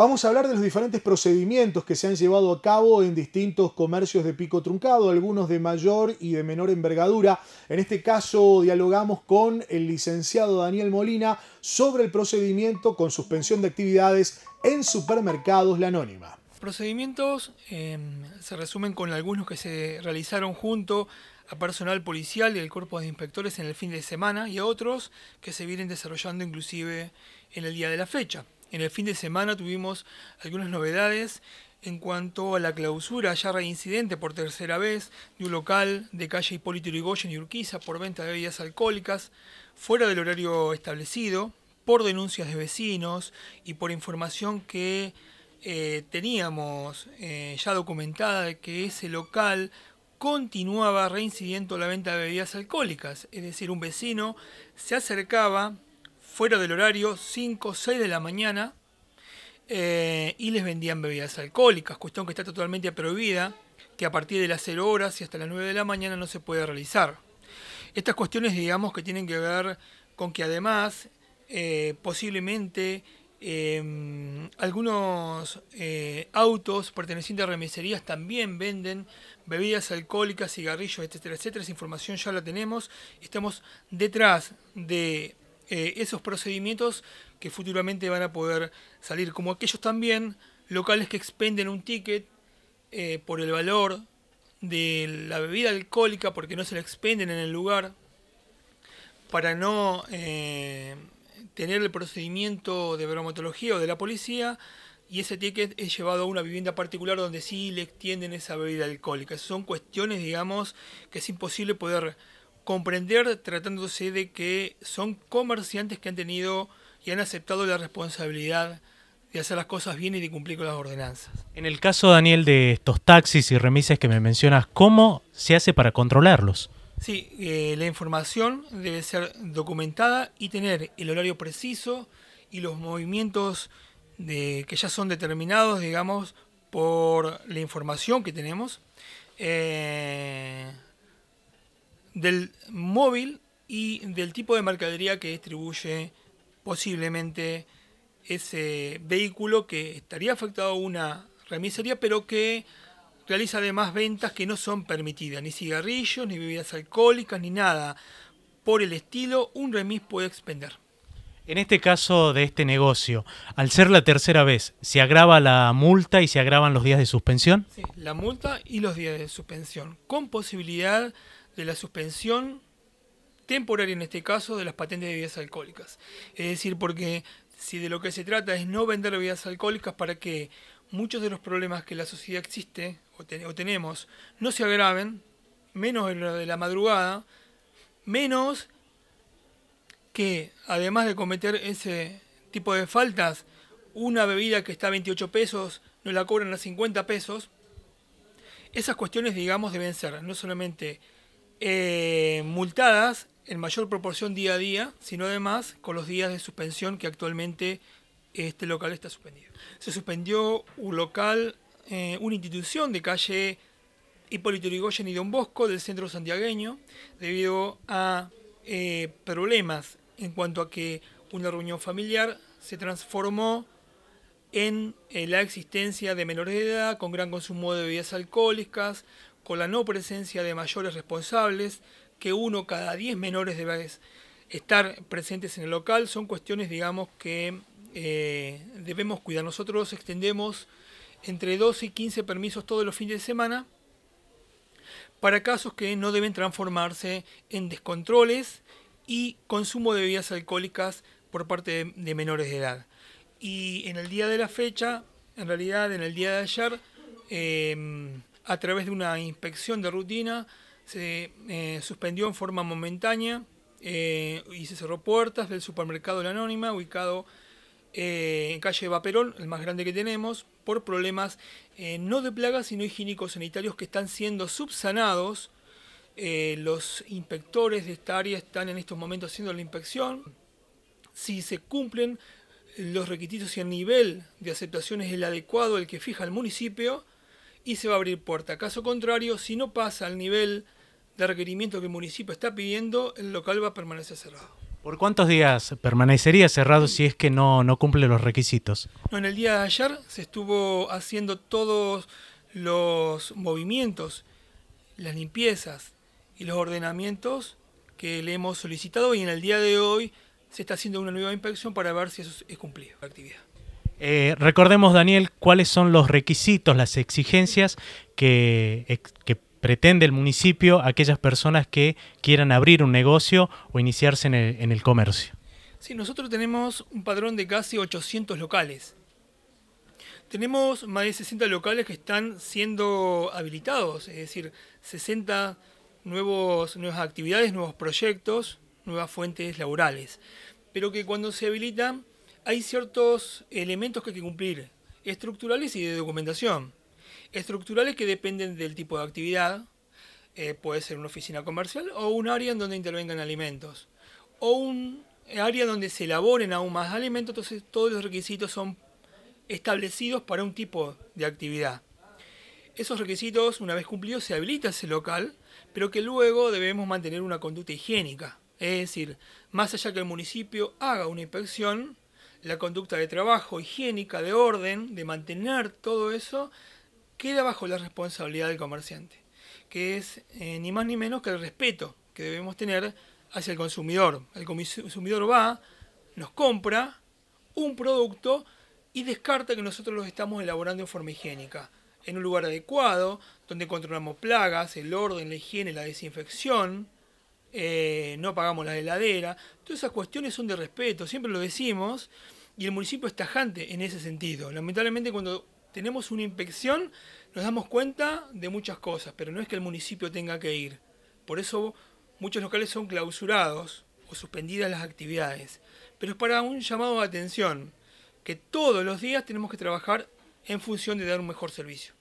Vamos a hablar de los diferentes procedimientos que se han llevado a cabo en distintos comercios de pico truncado, algunos de mayor y de menor envergadura. En este caso dialogamos con el licenciado Daniel Molina sobre el procedimiento con suspensión de actividades en supermercados La Anónima. Procedimientos em, se resumen con algunos que se realizaron junto a personal policial y al cuerpo de inspectores en el fin de semana y a otros que se vienen desarrollando inclusive en el día de la fecha. En el fin de semana tuvimos algunas novedades en cuanto a la clausura ya reincidente por tercera vez de un local de calle Hipólito Yrigoyen y Urquiza por venta de bebidas alcohólicas fuera del horario establecido, por denuncias de vecinos y por información que eh, teníamos eh, ya documentada de que ese local continuaba reincidiendo la venta de bebidas alcohólicas, es decir, un vecino se acercaba fuera del horario, 5, o 6 de la mañana, eh, y les vendían bebidas alcohólicas, cuestión que está totalmente prohibida, que a partir de las 0 horas y hasta las 9 de la mañana no se puede realizar. Estas cuestiones, digamos, que tienen que ver con que además eh, posiblemente em, algunos eh, autos pertenecientes a remiserías también venden bebidas alcohólicas, cigarrillos, etcétera, etcétera. Esa información ya la tenemos. Estamos detrás de eh, esos procedimientos que futuramente van a poder salir, como aquellos también locales que expenden un ticket eh, por el valor de la bebida alcohólica porque no se la expenden en el lugar para no eh, tener el procedimiento de bromatología o de la policía y ese ticket es llevado a una vivienda particular donde sí le extienden esa bebida alcohólica. Son cuestiones, digamos, que es imposible poder comprender tratándose de que son comerciantes que han tenido y han aceptado la responsabilidad de hacer las cosas bien y de cumplir con las ordenanzas. En el caso, Daniel, de estos taxis y remises que me mencionas, ¿cómo se hace para controlarlos? Sí, eh, la información debe ser documentada y tener el horario preciso y los movimientos de, que ya son determinados, digamos, por la información que tenemos. Eh, del móvil y del tipo de mercadería que distribuye posiblemente ese vehículo que estaría afectado a una remisería, pero que realiza además ventas que no son permitidas, ni cigarrillos, ni bebidas alcohólicas, ni nada. Por el estilo, un remis puede expender. En este caso de este negocio, al ser la tercera vez, ¿se agrava la multa y se agravan los días de suspensión? Sí, la multa y los días de suspensión, con posibilidad de la suspensión temporaria en este caso de las patentes de bebidas alcohólicas. Es decir, porque si de lo que se trata es no vender bebidas alcohólicas para que muchos de los problemas que la sociedad existe o, tenemos no se agraven, menos en de la madrugada, menos que además de cometer ese tipo de faltas, una bebida que está a 28 pesos no la cobran a 50 pesos. Esas cuestiones, digamos, deben ser no solamente eh, multadas en mayor proporción día a día, sino además con los días de suspensión que actualmente este local está suspendido. Se suspendió un local, eh, una institución de calle Hipólito Yrigoyen y Don Bosco del centro santiagueño debido a eh, problemas en cuanto a que una reunión familiar se transformó en la existencia de menores de edad con gran consumo de bebidas alcohólicas, con la no presencia de mayores responsables, que uno cada 10 menores debe estar presentes en el local, son cuestiones, digamos, que eh, debemos cuidar. Nosotros extendemos entre 12 y 15 permisos todos los fines de semana para casos que no deben transformarse en descontroles y consumo de bebidas alcohólicas por parte de, menores de edad. Y en el día de la fecha, en realidad en el día de ayer, eh, a través de una inspección de rutina, se eh, suspendió en forma momentánea eh, y se cerró puertas del supermercado La Anónima, ubicado eh, en calle Vaperón, el más grande que tenemos, por problemas no de plagas, sino higiénicos sanitarios que están siendo subsanados. los inspectores de esta área están en estos momentos haciendo la inspección. Si se cumplen los requisitos y el nivel de aceptación es el adecuado, el que fija el municipio, y se va a abrir puerta. Caso contrario, si no pasa al nivel de requerimiento que el municipio está pidiendo, el local va a permanecer cerrado. ¿Por cuántos días permanecería cerrado si es que no, no cumple los requisitos? No, en el día de ayer se estuvo haciendo todos los movimientos, las limpiezas y los ordenamientos que le hemos solicitado y en el día de hoy se está haciendo una nueva inspección para ver si eso es cumplido la actividad. Eh, recordemos, Daniel, cuáles son los requisitos, las exigencias que, pretende el municipio a aquellas personas que quieran abrir un negocio o iniciarse en el, comercio. Sí, nosotros tenemos un padrón de casi 800 locales. Tenemos más de 60 locales que están siendo habilitados, es decir, 60 nuevos, nuevas actividades, nuevos proyectos, nuevas fuentes laborales. Pero que cuando se habilitan hay ciertos elementos que hay que cumplir, estructurales y de documentación. Estructurales que dependen del tipo de actividad, eh, puede ser una oficina comercial o un área en donde intervengan alimentos, o un área donde se elaboren aún más alimentos, entonces todos los requisitos son establecidos para un tipo de actividad. Esos requisitos, una vez cumplidos, se habilita ese local, pero que luego debemos mantener una conducta higiénica. Es decir, más allá que el municipio haga una inspección, la conducta de trabajo, higiénica, de orden, de mantener todo eso, queda bajo la responsabilidad del comerciante, que es eh, ni más ni menos que el respeto que debemos tener hacia el consumidor. El consumidor va, nos compra un producto y descarta que nosotros lo estamos elaborando en forma higiénica, en un lugar adecuado, donde controlamos plagas, el orden, la higiene, la desinfección, eh, no pagamos la heladera. Todas esas cuestiones son de respeto, siempre lo decimos, y el municipio es tajante en ese sentido. Lamentablemente cuando tenemos una inspección nos damos cuenta de muchas cosas, pero no es que el municipio tenga que ir. Por eso muchos locales son clausurados o suspendidas las actividades. Pero es para un llamado de atención, que todos los días tenemos que trabajar en función de dar un mejor servicio.